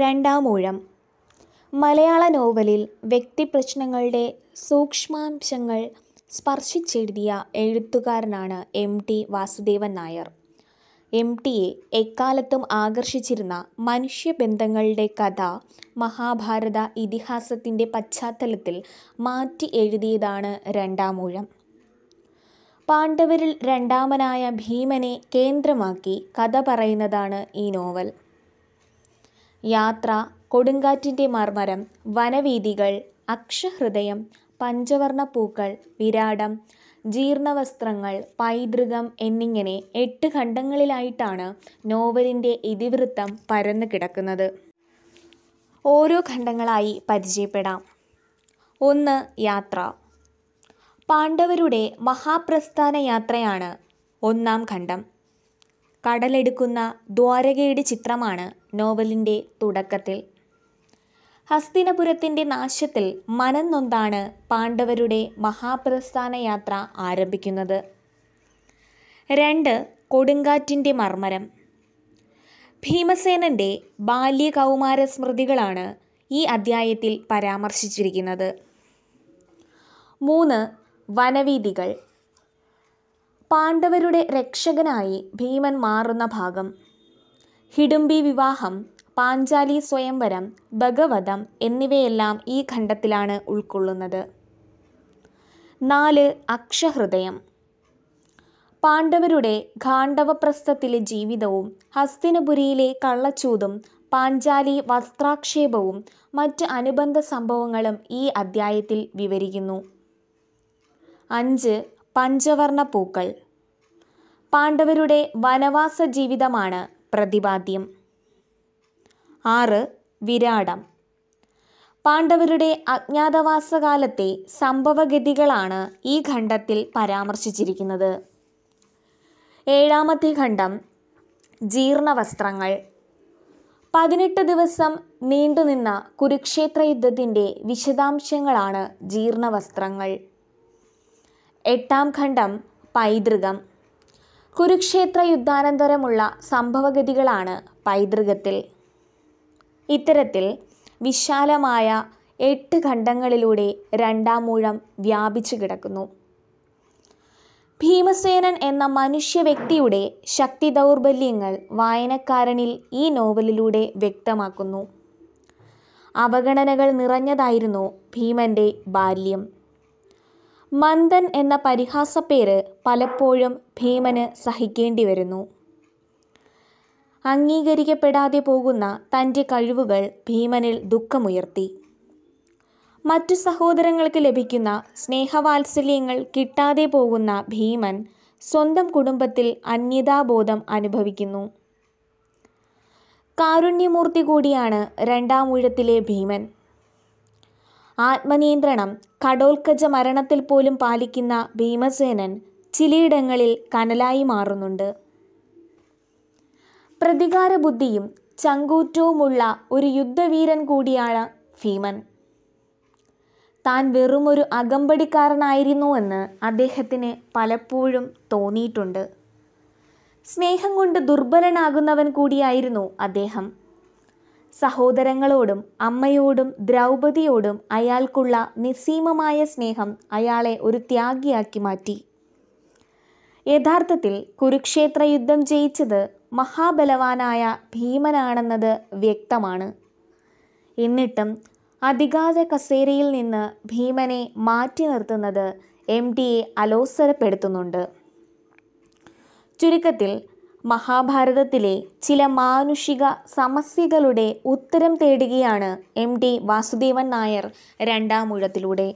രണ്ടാം ഊഴം മലയാള നോവലിൽ വ്യക്തിപ്രശ്നങ്ങളുടെ സൂക്ഷ്മാംശങ്ങൾ സ്പർശിച്ചെഴുതിയ എഴുത്തുകാരനാണ് എം ടി വാസുദേവൻ നായർ എം ടിയെ എക്കാലത്തും ആകർഷിച്ചിരുന്ന മനുഷ്യബന്ധങ്ങളുടെ കഥ മഹാഭാരത ഇതിഹാസത്തിൻ്റെ പശ്ചാത്തലത്തിൽ മാറ്റി എഴുതിയതാണ് രണ്ടാമൂഴം പാണ്ഡവരിൽ രണ്ടാമനായ ഭീമനെ കേന്ദ്രമാക്കി കഥ പറയുന്നതാണ് ഈ നോവൽ യാത്ര കൊടുങ്കാറ്റിൻ്റെ മർമരം വനവീതികൾ അക്ഷഹൃദയം പഞ്ചവർണ പൂക്കൾ വിരാടം ജീർണവസ്ത്രങ്ങൾ പൈതൃകം എന്നിങ്ങനെ എട്ട് ഖണ്ഡങ്ങളിലായിട്ടാണ് നോവലിൻ്റെ ഇതിവൃത്തം പരന്നു കിടക്കുന്നത് ഓരോ ഖണ്ഡങ്ങളായി പരിചയപ്പെടാം ഒന്ന് യാത്ര പാണ്ഡവരുടെ മഹാപ്രസ്ഥാന യാത്രയാണ് ഒന്നാം ഖണ്ഡം കടലെടുക്കുന്ന ദ്വാരകയുടെ ചിത്രമാണ് നോവലിൻ്റെ തുടക്കത്തിൽ ഹസ്തിനപുരത്തിൻ്റെ നാശത്തിൽ മനന്നൊന്താണ് പാണ്ഡവരുടെ മഹാപ്രസ്ഥാന യാത്ര ആരംഭിക്കുന്നത് രണ്ട് കൊടുങ്കാറ്റിൻ്റെ മർമ്മരം ഭീമസേനൻ്റെ ബാല്യകൗമാര സ്മൃതികളാണ് ഈ അധ്യായത്തിൽ പരാമർശിച്ചിരിക്കുന്നത് മൂന്ന് വനവീതികൾ പാണ്ഡവരുടെ രക്ഷകനായി ഭീമൻ മാറുന്ന ഭാഗം ഹിഡുംബി വിവാഹം പാഞ്ചാലി സ്വയംവരം ഭഗവതം എന്നിവയെല്ലാം ഈ ഖണ്ഡത്തിലാണ് ഉൾക്കൊള്ളുന്നത് നാല് അക്ഷഹൃദയം പാണ്ഡവരുടെ ഖാണ്ഡവപ്രസ്ഥത്തിലെ ജീവിതവും ഹസ്തിനപുരിയിലെ കള്ളച്ചൂതും പാഞ്ചാലി വസ്ത്രാക്ഷേപവും മറ്റ് അനുബന്ധ സംഭവങ്ങളും ഈ അദ്ധ്യായത്തിൽ വിവരിക്കുന്നു അഞ്ച് പഞ്ചവർണ പൂക്കൾ പാണ്ഡവരുടെ വനവാസ ജീവിതമാണ് പ്രതിപാദ്യം ആറ് വിരാടം പാണ്ഡവരുടെ അജ്ഞാതവാസകാലത്തെ സംഭവഗതികളാണ് ഈ ഖണ്ഡത്തിൽ പരാമർശിച്ചിരിക്കുന്നത് ഏഴാമത്തെ ഖണ്ഡം ജീർണവസ്ത്രങ്ങൾ പതിനെട്ട് ദിവസം നീണ്ടുനിന്ന കുരുക്ഷേത്ര യുദ്ധത്തിൻ്റെ വിശദാംശങ്ങളാണ് ജീർണവസ്ത്രങ്ങൾ എട്ടാം ഖണ്ഡം പൈതൃകം കുരുക്ഷേത്ര യുദ്ധാനന്തരമുള്ള സംഭവഗതികളാണ് പൈതൃകത്തിൽ ഇത്തരത്തിൽ വിശാലമായ എട്ട് ഖണ്ഡങ്ങളിലൂടെ രണ്ടാമൂഴം വ്യാപിച്ചു കിടക്കുന്നു ഭീമസേനൻ എന്ന മനുഷ്യ വ്യക്തിയുടെ ശക്തി ദൗർബല്യങ്ങൾ വായനക്കാരനിൽ ഈ നോവലിലൂടെ വ്യക്തമാക്കുന്നു അവഗണനകൾ നിറഞ്ഞതായിരുന്നു ഭീമന്റെ ബാല്യം മന്ദൻ എന്ന പരിഹാസപ്പേര് പലപ്പോഴും ഭീമന് സഹിക്കേണ്ടി വരുന്നു അംഗീകരിക്കപ്പെടാതെ പോകുന്ന തൻ്റെ കഴിവുകൾ ഭീമനിൽ ദുഃഖമുയർത്തി മറ്റു സഹോദരങ്ങൾക്ക് ലഭിക്കുന്ന സ്നേഹവാത്സല്യങ്ങൾ കിട്ടാതെ പോകുന്ന ഭീമൻ സ്വന്തം കുടുംബത്തിൽ അന്യതാബോധം അനുഭവിക്കുന്നു കാരുണ്യമൂർത്തി കൂടിയാണ് രണ്ടാം ഊഴത്തിലെ ഭീമൻ ആത്മനിയന്ത്രണം കടോൽക്കജ മരണത്തിൽ പോലും പാലിക്കുന്ന ഭീമസേനൻ ചിലയിടങ്ങളിൽ കനലായി മാറുന്നുണ്ട് പ്രതികാര ബുദ്ധിയും ചങ്കൂറ്റവുമുള്ള ഒരു യുദ്ധവീരൻ കൂടിയാണ് ഭീമൻ താൻ വെറുമൊരു അകമ്പടിക്കാരനായിരുന്നുവെന്ന് അദ്ദേഹത്തിന് പലപ്പോഴും തോന്നിയിട്ടുണ്ട് സ്നേഹം കൊണ്ട് ദുർബലനാകുന്നവൻ കൂടിയായിരുന്നു അദ്ദേഹം സഹോദരങ്ങളോടും അമ്മയോടും ദ്രൗപതിയോടും അയാൾക്കുള്ള നിസ്സീമമായ സ്നേഹം അയാളെ ഒരു ത്യാഗിയാക്കി മാറ്റി യഥാർത്ഥത്തിൽ കുരുക്ഷേത്ര യുദ്ധം ജയിച്ചത് മഹാബലവാനായ ഭീമനാണെന്നത് വ്യക്തമാണ് എന്നിട്ടും അധികാര കസേരയിൽ നിന്ന് ഭീമനെ മാറ്റി നിർത്തുന്നത് എം ഡിയെ അലോസരപ്പെടുത്തുന്നുണ്ട് ചുരുക്കത്തിൽ മഹാഭാരതത്തിലെ ചില മാനുഷിക സമസ്യകളുടെ ഉത്തരം തേടുകയാണ് എം ഡി വാസുദേവൻ നായർ രണ്ടാമൂഴത്തിലൂടെ